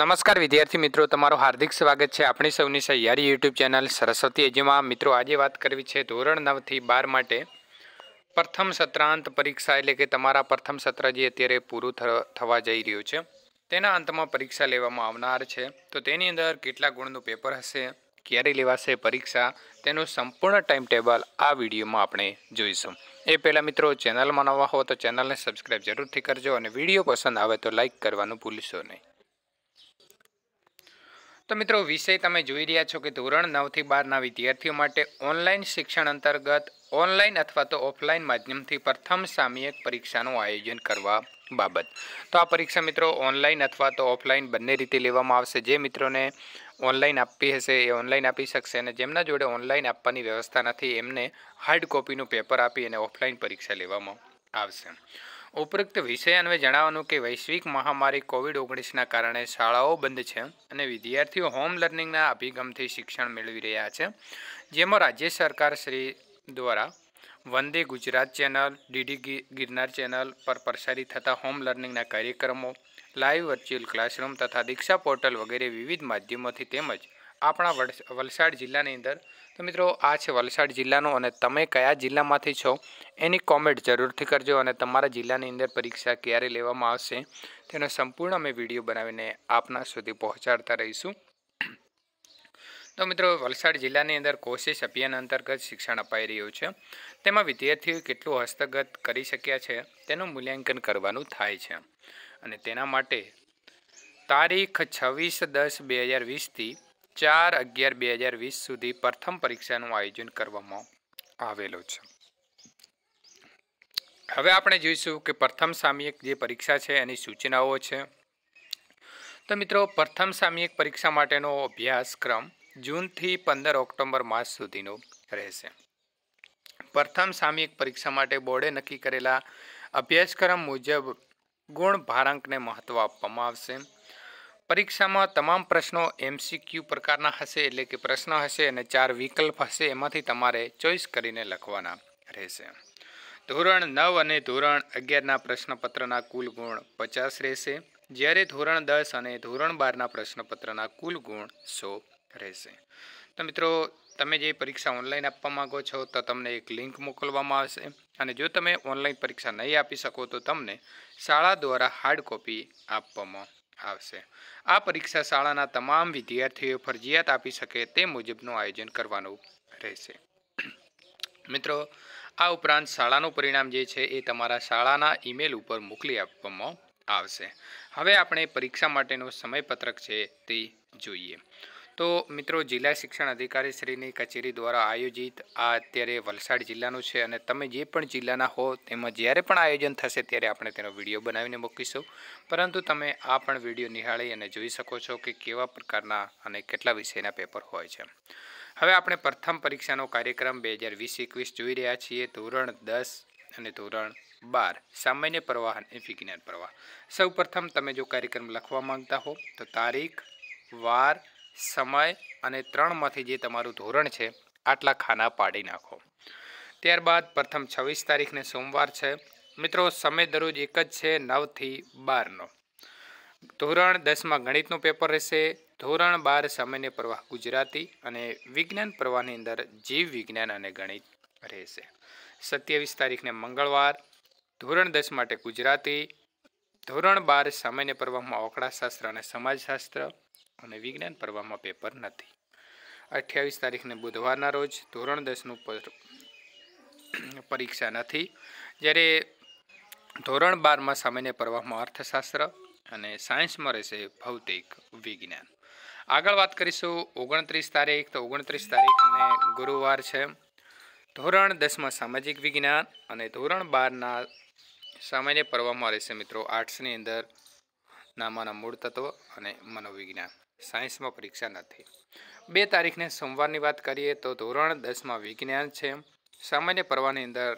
નમસ્કાર વિદ્યાર્થી મિત્રો તમારું હાર્દિક સ્વાગત છે આપણી સૌની સહયારી યુટ્યુબ ચેનલ સરસ્વતી એજીમાં મિત્રો આજે વાત કરવી છે ધોરણ નવથી બાર માટે પ્રથમ સત્રાંત પરીક્ષા એટલે કે તમારા પ્રથમ સત્ર જે અત્યારે પૂરું થવા જઈ રહ્યું છે તેના અંતમાં પરીક્ષા લેવામાં આવનાર છે તો તેની અંદર કેટલા ગુણનું પેપર હશે ક્યારે લેવાશે પરીક્ષા તેનું સંપૂર્ણ ટાઈમ ટેબલ આ વિડીયોમાં આપણે જોઈશું એ પહેલાં મિત્રો ચેનલમાં નવા હો તો ચેનલને સબસ્ક્રાઈબ જરૂરથી કરજો અને વિડીયો પસંદ આવે તો લાઇક કરવાનું ભૂલશો નહીં તો મિત્રો વિષય તમે જોઈ રહ્યા છો કે ધોરણ નવથી બારના વિદ્યાર્થીઓ માટે ઓનલાઈન શિક્ષણ અંતર્ગત ઓનલાઈન અથવા તો ઓફલાઈન માધ્યમથી પ્રથમ સામયિક પરીક્ષાનું આયોજન કરવા બાબત તો આ પરીક્ષા મિત્રો ઓનલાઈન અથવા તો ઓફલાઈન બંને રીતે લેવામાં આવશે જે મિત્રોને ઓનલાઈન આપવી હશે એ ઓનલાઈન આપી શકશે અને જેમના જોડે ઓનલાઈન આપવાની વ્યવસ્થા નથી એમને હાર્ડ કોપીનું પેપર આપી અને ઓફલાઈન પરીક્ષા લેવામાં આવશે ઉપરોક્ત વિષય અન્વે જણાવવાનું કે વૈશ્વિક મહામારી કોવિડ ઓગણીસના કારણે શાળાઓ બંધ છે અને વિદ્યાર્થીઓ હોમ લર્નિંગના અભિગમથી શિક્ષણ મેળવી રહ્યા છે જેમાં રાજ્ય સરકાર શ્રી દ્વારા Vande Gujarat channel DD Girnar channel પર પ્રસારિત થતા હોમ લર્નિંગના કાર્યક્રમો લાઇવ વર્ચ્યુઅલ ક્લાસરૂમ તથા દીક્ષા પોર્ટલ વગેરે વિવિધ માધ્યમોથી તેમજ આપણા વલસાડ જિલ્લાની અંદર તો મિત્રો આ છે વલસાડ જિલ્લાનો અને તમે કયા જિલ્લામાંથી છો એની કોમેન્ટ જરૂરથી કરજો અને તમારા જિલ્લાની અંદર પરીક્ષા ક્યારે લેવામાં આવશે તેનો સંપૂર્ણ અમે વિડીયો બનાવીને આપના સુધી પહોંચાડતા રહીશું તો મિત્રો વલસાડ જિલ્લાની અંદર કોશિશ અભિયાન અંતર્ગત શિક્ષણ અપાઈ રહ્યું છે તેમાં વિદ્યાર્થીઓ કેટલું હસ્તગત કરી શક્યા છે તેનું મૂલ્યાંકન કરવાનું થાય છે અને તેના માટે તારીખ છવ્વીસ દસ બે હજાર વીસથી ચાર અગિયાર બે હજાર વીસ સુધી પ્રથમ પરીક્ષાનું આયોજન કરવામાં આવેલું છે હવે આપણે જોઈશું કે પ્રથમ સામયિક જે પરીક્ષા છે એની સૂચનાઓ છે તો મિત્રો પ્રથમ સામયિક પરીક્ષા માટેનો અભ્યાસક્રમ જૂનથી પંદર ઓક્ટોબર માસ સુધીનો રહેશે પ્રથમ સામયિક પરીક્ષા માટે બોર્ડે નક્કી કરેલા અભ્યાસક્રમ મુજબ ગુણ ભારાંકને મહત્ત્વ આપવામાં આવશે પરીક્ષામાં તમામ પ્રશ્નો એમસીક્યુ પ્રકારના હશે એટલે કે પ્રશ્ન હશે અને ચાર વિકલ્પ હશે એમાંથી તમારે ચોઈસ કરીને લખવાના રહેશે ધોરણ નવ અને ધોરણ અગિયારના પ્રશ્નપત્રના કુલ ગુણ પચાસ રહેશે જ્યારે ધોરણ દસ અને ધોરણ બારના પ્રશ્નપત્રના કુલ ગુણ સો રહેશે તો મિત્રો તમે જે પરીક્ષા ઓનલાઈન આપવા માગો છો તો તમને એક લિંક મોકલવામાં આવશે અને જો તમે ઓનલાઈન પરીક્ષા નહીં આપી શકો તો તમને શાળા દ્વારા હાર્ડ કોપી આપવામાં આવશે આ પરીક્ષા શાળાના તમામ વિદ્યાર્થીઓ ફરજિયાત આપી શકે તે મુજબનું આયોજન કરવાનું રહેશે મિત્રો આ ઉપરાંત શાળાનું પરિણામ જે છે એ તમારા શાળાના ઈમેલ ઉપર મોકલી આપવામાં આવશે હવે આપણે પરીક્ષા માટેનો સમયપત્રક છે તે જોઈએ તો મિત્રો જિલ્લા શિક્ષણ અધિકારી શ્રીની કચેરી દ્વારા આયોજિત આ અત્યારે વલસાડ જિલ્લાનું છે અને તમે જે પણ જિલ્લાના હો તેમાં જ્યારે પણ આયોજન થશે ત્યારે આપણે તેનો વિડીયો બનાવીને મૂકીશું પરંતુ તમે આ પણ વિડીયો નિહાળી અને જોઈ શકો છો કે કેવા પ્રકારના અને કેટલા વિષયના પેપર હોય છે હવે આપણે પ્રથમ પરીક્ષાનો કાર્યક્રમ બે હજાર વીસ એકવીસ જોઈ રહ્યા છીએ ધોરણ દસ અને ધોરણ બાર સામાન્ય પ્રવાહ અને વિજ્ઞાન પ્રવાહ સૌ તમે જો કાર્યક્રમ લખવા માંગતા હો તો તારીખ વાર સમય અને ત્રણમાંથી જે તમારું ધોરણ છે આટલા ખાના પાડી નાખો ત્યારબાદ પ્રથમ છવ્વીસ તારીખને સોમવાર છે મિત્રો સમય દરરોજ એક જ છે નવથી બારનો ધોરણ દસમાં ગણિતનું પેપર રહેશે ધોરણ બાર સમયને પ્રવાહ ગુજરાતી અને વિજ્ઞાન પ્રવાહની અંદર જીવ વિજ્ઞાન અને ગણિત રહેશે સત્યાવીસ તારીખને મંગળવાર ધોરણ દસ માટે ગુજરાતી ધોરણ બાર સામાન્ય પ્રવાહમાં શાસ્ત્ર અને સમાજશાસ્ત્ર અને વિજ્ઞાન પર્વમાં પેપર નથી અઠ્યાવીસ તારીખને બુધવારના રોજ ધોરણ દસનું પરીક્ષા નથી જ્યારે ધોરણ બારમાં સામાન્ય પ્રવાહમાં અર્થશાસ્ત્ર અને સાયન્સમાં રહેશે ભૌતિક વિજ્ઞાન આગળ વાત કરીશું ઓગણત્રીસ તારીખ તો ઓગણત્રીસ તારીખને ગુરુવાર છે ધોરણ દસમાં સામાજિક વિજ્ઞાન અને ધોરણ બારના સામાન્ય પર્વમાં રહેશે મિત્રો આર્ટ્સની અંદર નામાના મૂળ તત્વ અને મનોવિજ્ઞાન સાયન્સમાં પરીક્ષા નથી બે તારીખને સોમવારની વાત કરીએ તો ધોરણ દસમાં વિજ્ઞાન છે સામાન્ય પર્વની અંદર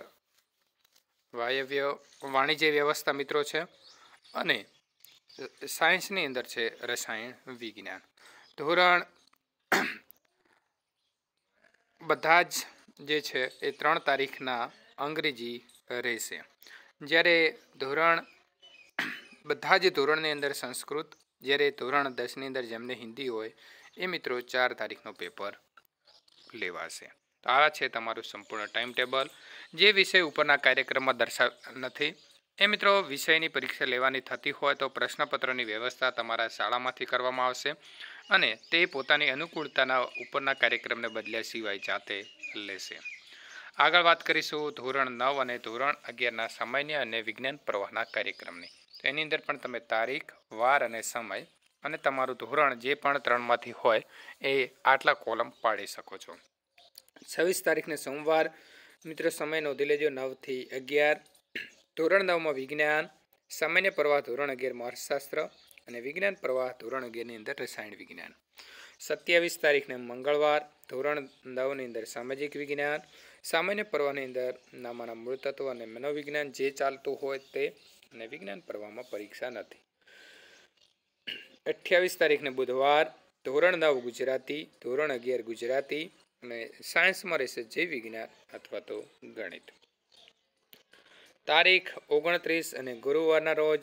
વાયવ્ય વાણિજ્ય વ્યવસ્થા મિત્રો છે અને સાયન્સની અંદર છે રસાયણ વિજ્ઞાન ધોરણ બધા જ જે છે એ ત્રણ તારીખના અંગ્રેજી રહેશે જ્યારે ધોરણ બધા જ ધોરણની અંદર સંસ્કૃત જ્યારે ધોરણ દસની અંદર જેમને હિન્દી હોય એ મિત્રો ચાર તારીખનો પેપર લેવાશે તો આ છે તમારું સંપૂર્ણ ટાઈમ ટેબલ જે વિષય ઉપરના કાર્યક્રમમાં દર્શાવ નથી એ મિત્રો વિષયની પરીક્ષા લેવાની થતી હોય તો પ્રશ્નપત્રની વ્યવસ્થા તમારા શાળામાંથી કરવામાં આવશે અને તે પોતાની અનુકૂળતાના ઉપરના કાર્યક્રમને બદલ્યા સિવાય જાતે લેશે આગળ વાત કરીશું ધોરણ નવ અને ધોરણ અગિયારના સમયની અને વિજ્ઞાન પ્રવાહના કાર્યક્રમની તો એની અંદર પણ તમે તારીખ વાર અને સમય અને તમારું ધોરણ જે પણ ત્રણમાંથી હોય એ આટલા કોલમ પાડી શકો છો છવ્વીસ તારીખને સોમવાર મિત્ર સમય નોંધી લેજો નવથી અગિયાર ધોરણ નવમાં વિજ્ઞાન સામાન્ય પ્રવાહ ધોરણ અગિયાર અર્થશાસ્ત્ર અને વિજ્ઞાન પ્રવાહ ધોરણ અગિયારની અંદર રસાયણ વિજ્ઞાન સત્યાવીસ તારીખને મંગળવાર ધોરણ નવની અંદર સામાજિક વિજ્ઞાન સામાન્ય પર્વની અંદર નામાના મૂળ તત્વ અને મનોવિજ્ઞાન જે ચાલતું હોય તે અને વિજ્ઞાન પર્વમાં પરીક્ષા નથી અઠ્યાવીસ તારીખને બુધવાર ધોરણ નવ ગુજરાતી ધોરણ અગિયાર ગુજરાતી અને સાયન્સમાં રહેશે જે વિજ્ઞાન અથવા તો ગણિત તારીખ ઓગણત્રીસ અને ગુરુવારના રોજ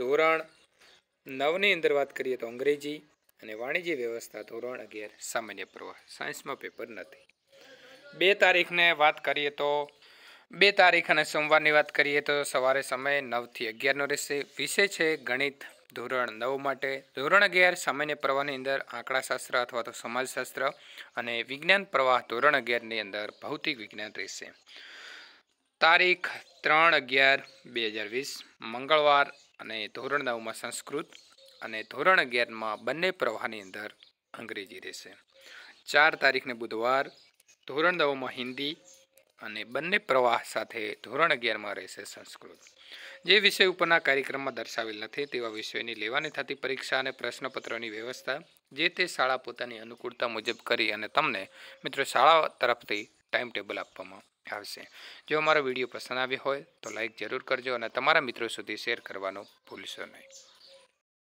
ધોરણ નવની અંદર વાત કરીએ તો અંગ્રેજી અને વાણિજ્ય વ્યવસ્થા ધોરણ અગિયાર સામાન્ય પ્રવાહ સાયન્સમાં પેપર નથી બે તારીખને વાત કરીએ તો બે તારીખ અને સોમવારની વાત કરીએ તો સવારે સમય નવથી અગિયારનો રહેશે વિષય છે ગણિત ધોરણ નવ માટે ધોરણ અગિયાર સામાન્ય પ્રવાહની અંદર આંકડાશાસ્ત્ર અથવા તો સમાજશાસ્ત્ર અને વિજ્ઞાન પ્રવાહ ધોરણ અગિયારની અંદર ભૌતિક વિજ્ઞાન રહેશે તારીખ ત્રણ અગિયાર બે હજાર વીસ મંગળવાર અને ધોરણ નવમાં સંસ્કૃત અને ધોરણ અગિયારમાં બંને પ્રવાહની અંદર અંગ્રેજી રહેશે ચાર તારીખને બુધવાર ધોરણ નવમાં હિન્દી અને બંને પ્રવાહ સાથે ધોરણ અગિયારમાં રહેશે સંસ્કૃત જે વિષય ઉપરના કાર્યક્રમમાં દર્શાવેલ નથી તેવા વિષયની લેવાની થતી પરીક્ષા અને પ્રશ્નપત્રની વ્યવસ્થા જે તે શાળા પોતાની અનુકૂળતા મુજબ કરી અને તમને મિત્રો શાળા તરફથી ટાઈમ ટેબલ આપવામાં આવશે જો અમારો વિડીયો પસંદ આવ્યો હોય તો લાઈક જરૂર કરજો અને તમારા મિત્રો સુધી શેર કરવાનું ભૂલશો નહીં